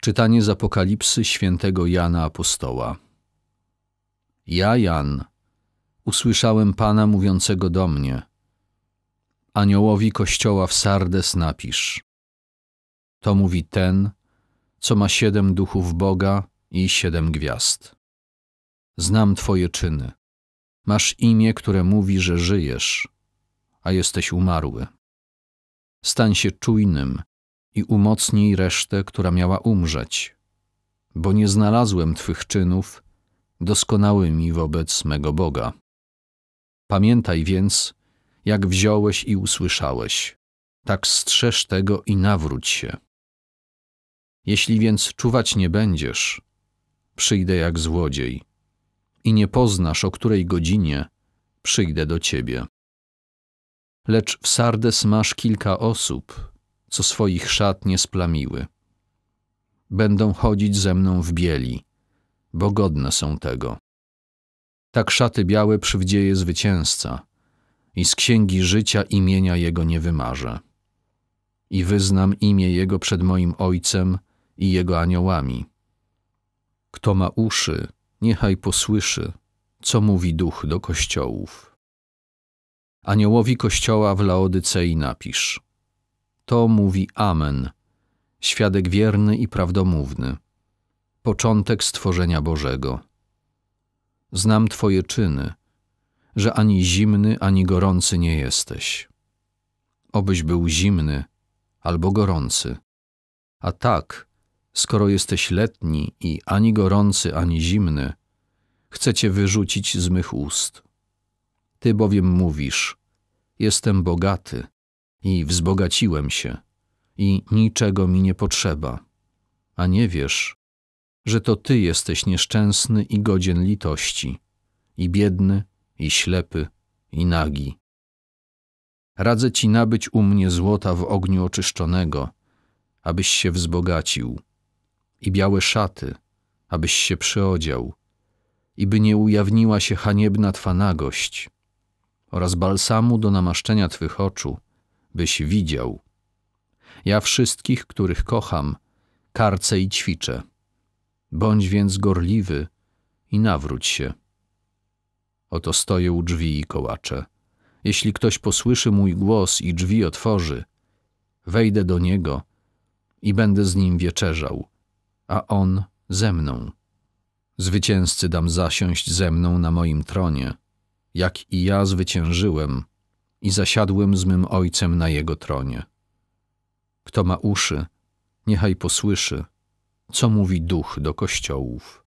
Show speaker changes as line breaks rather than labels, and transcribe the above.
Czytanie z Apokalipsy świętego Jana Apostoła. Ja, Jan, usłyszałem Pana mówiącego do mnie. Aniołowi kościoła w Sardes napisz. To mówi ten, co ma siedem duchów Boga i siedem gwiazd. Znam Twoje czyny. Masz imię, które mówi, że żyjesz, a jesteś umarły. Stań się czujnym i umocnij resztę, która miała umrzeć, bo nie znalazłem Twych czynów doskonałymi wobec mego Boga. Pamiętaj więc, jak wziąłeś i usłyszałeś, tak strzeż tego i nawróć się. Jeśli więc czuwać nie będziesz, przyjdę jak złodziej i nie poznasz, o której godzinie przyjdę do ciebie. Lecz w Sardes masz kilka osób, co swoich szat nie splamiły. Będą chodzić ze mną w bieli, bo godne są tego. Tak szaty białe przywdzieje zwycięzca i z księgi życia imienia jego nie wymarzę. I wyznam imię jego przed moim ojcem i jego aniołami. Kto ma uszy, niechaj posłyszy, co mówi duch do kościołów. Aniołowi kościoła w Laodycei napisz – to mówi Amen, świadek wierny i prawdomówny, początek stworzenia Bożego. Znam Twoje czyny, że ani zimny, ani gorący nie jesteś. Obyś był zimny albo gorący. A tak, skoro jesteś letni i ani gorący, ani zimny, chcę cię wyrzucić z mych ust. Ty bowiem mówisz: Jestem bogaty, i wzbogaciłem się, i niczego mi nie potrzeba. A nie wiesz, że to ty jesteś nieszczęsny i godzien litości, i biedny, i ślepy, i nagi. Radzę ci nabyć u mnie złota w ogniu oczyszczonego, abyś się wzbogacił, i białe szaty, abyś się przyodział, i by nie ujawniła się haniebna twa nagość, oraz balsamu do namaszczenia twych oczu, byś widział. Ja wszystkich, których kocham, karcę i ćwiczę. Bądź więc gorliwy i nawróć się. Oto stoję u drzwi i kołaczę. Jeśli ktoś posłyszy mój głos i drzwi otworzy, wejdę do niego i będę z nim wieczerzał, a on ze mną. Zwycięzcy dam zasiąść ze mną na moim tronie, jak i ja zwyciężyłem i zasiadłem z mym ojcem na jego tronie. Kto ma uszy, niechaj posłyszy, co mówi duch do kościołów.